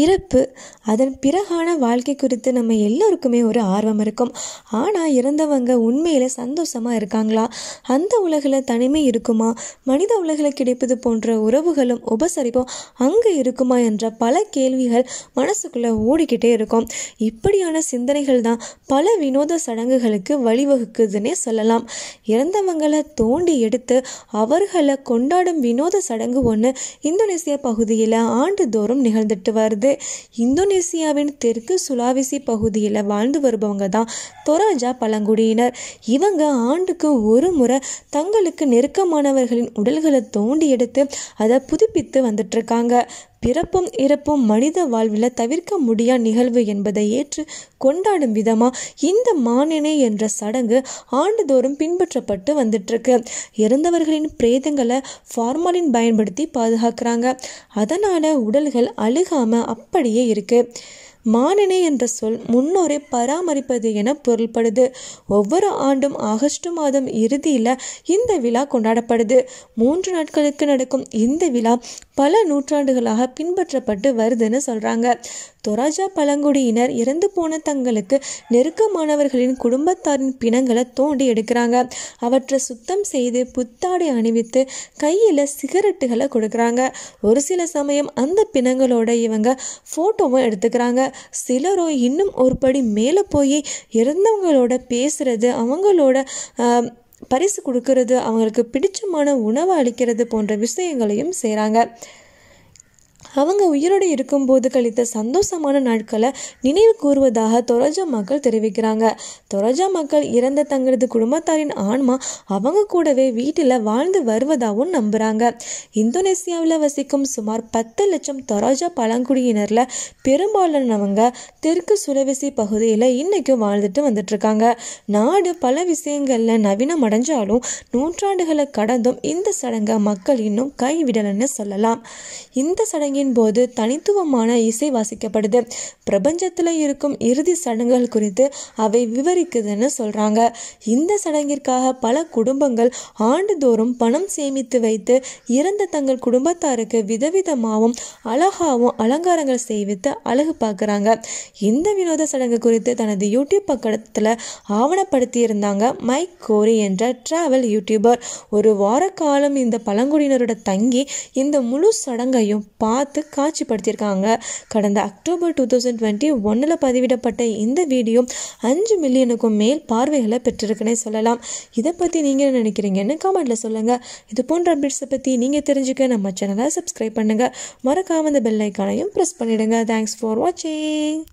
இறப்பு அதன் பிறகான வாழ்க்கை குறித்து நம்ம எல்லோருக்குமே ஒரு ஆர்வம் இருக்கும் ஆனால் இறந்தவங்க உண்மையில் சந்தோஷமாக இருக்காங்களா அந்த உலகில் தனிமை இருக்குமா மனித உலகில் கிடைப்பது போன்ற உறவுகளும் உபசரிப்பும் அங்கே இருக்குமா என்ற பல கேள்விகள் மனசுக்குள்ளே ஓடிக்கிட்டே இருக்கும் இப்படியான சிந்தனைகள் தான் பல வினோத சடங்குகளுக்கு வழிவகுக்குதுன்னே சொல்லலாம் இறந்தவங்களை தோண்டி எடுத்து அவர்களை கொண்டாடும் வினோத சடங்கு ஒன்று இந்தோனேசியா பகுதியில் ஆண்டுதோறும் நிகழ்ந்துட்டு வருது வருது இந்தோனேசியாவின் தெற்கு சுலாவிசி பகுதியில் வாழ்ந்து வருபவங்க தான் தொராஜா பழங்குடியினர் இவங்க ஆண்டுக்கு ஒரு முறை தங்களுக்கு நெருக்கமானவர்களின் உடல்களை தோண்டி எடுத்து அதை புதுப்பித்து வந்துட்டுருக்காங்க பிறப்பும் இறப்பும் மனித வாழ்வில் தவிர்க்க முடியாத நிகழ்வு என்பதை ஏற்று கொண்டாடும் விதமாக இந்த மானினை என்ற சடங்கு ஆண்டுதோறும் பின்பற்றப்பட்டு வந்துட்டுருக்கு இறந்தவர்களின் பிரேதங்களை ஃபார்மாலின் பயன்படுத்தி பாதுகாக்கிறாங்க அதனால் உடல்கள் அழுகாமல் அப்படியே இருக்குது மானனி என்ற சொல் முன்னோரை பராமரிப்பது என பொருள்படுது ஒவ்வொரு ஆண்டும் ஆகஸ்ட் மாதம் இறுதியில் இந்த விழா கொண்டாடப்படுது மூன்று நாட்களுக்கு நடக்கும் இந்த விழா பல நூற்றாண்டுகளாக பின்பற்றப்பட்டு வருதுன்னு சொல்கிறாங்க தொராஜா பழங்குடியினர் இறந்து போன தங்களுக்கு நெருக்கமானவர்களின் குடும்பத்தாரின் பிணங்களை தோண்டி எடுக்கிறாங்க அவற்றை சுத்தம் செய்து புத்தாடை அணிவித்து கையில் சிகரெட்டுகளை கொடுக்குறாங்க ஒரு சில சமயம் அந்த பிணங்களோட இவங்க ஃபோட்டோவும் எடுத்துக்கிறாங்க சிலரோ இன்னும் ஒரு படி மேலே போய் இறந்தவங்களோட பேசுறது அவங்களோட பரிசு கொடுக்கறது அவங்களுக்கு பிடிச்சமான உணவு அளிக்கிறது போன்ற விஷயங்களையும் செய்கிறாங்க அவங்க உயிரோடு இருக்கும்போது கழித்த சந்தோஷமான நாட்களை நினைவு கூறுவதாக தொரஜா மக்கள் தெரிவிக்கிறாங்க தொரஜா மக்கள் இறந்த தங்களது குடும்பத்தாரின் ஆன்மா அவங்க கூடவே வீட்டில் வாழ்ந்து வருவதாகவும் நம்புகிறாங்க இந்தோனேசியாவில் வசிக்கும் சுமார் பத்து லட்சம் தொராஜா பழங்குடியினரில் பெரும்பாலானவங்க தெற்கு சுலவிசி பகுதியில் இன்றைக்கும் வாழ்ந்துட்டு வந்துட்டுருக்காங்க நாடு பல விஷயங்களில் நவீனம் அடைஞ்சாலும் நூற்றாண்டுகளை கடந்தும் இந்த சடங்கை மக்கள் இன்னும் கைவிடலைன்னு சொல்லலாம் இந்த சடங்கின் நிகழ்ச்சியின் போது தனித்துவமான இசை வாசிக்கப்படுது பிரபஞ்சத்தில் இருக்கும் இறுதி சடங்குகள் குறித்து அவை விவரிக்குதுன்னு சொல்கிறாங்க இந்த சடங்கிற்காக பல குடும்பங்கள் ஆண்டுதோறும் பணம் சேமித்து வைத்து இறந்த தங்கள் குடும்பத்தாருக்கு விதவிதமாகவும் அழகாகவும் அலங்காரங்கள் செய்வித்து அழகு பார்க்குறாங்க இந்த வினோத சடங்கு குறித்து தனது யூடியூப் பக்கத்தில் ஆவணப்படுத்தியிருந்தாங்க மைக் கோரி என்ற டிராவல் யூடியூபர் ஒரு வார காலம் இந்த பழங்குடியினரோட தங்கி இந்த முழு சடங்கையும் பார்த்து பார்த்து காட்சிப்படுத்தியிருக்காங்க கடந்த அக்டோபர் டூ தௌசண்ட் டுவெண்ட்டி ஒன்னில் பதிவிடப்பட்ட இந்த வீடியோ அஞ்சு மில்லியனுக்கும் மேல் பார்வைகளை பெற்றிருக்குன்னே சொல்லலாம் இதை பற்றி நீங்கள் என்ன நினைக்கிறீங்கன்னு காமெண்ட்டில் சொல்லுங்கள் இது போன்ற அப்டேட்ஸை பற்றி நீங்கள் தெரிஞ்சுக்க நம்ம சேனலை சப்ஸ்கிரைப் பண்ணுங்கள் மறக்காமல் அந்த பெல் ஐக்கானையும் ப்ரெஸ் பண்ணிவிடுங்க தேங்க்ஸ் ஃபார் வாட்சிங்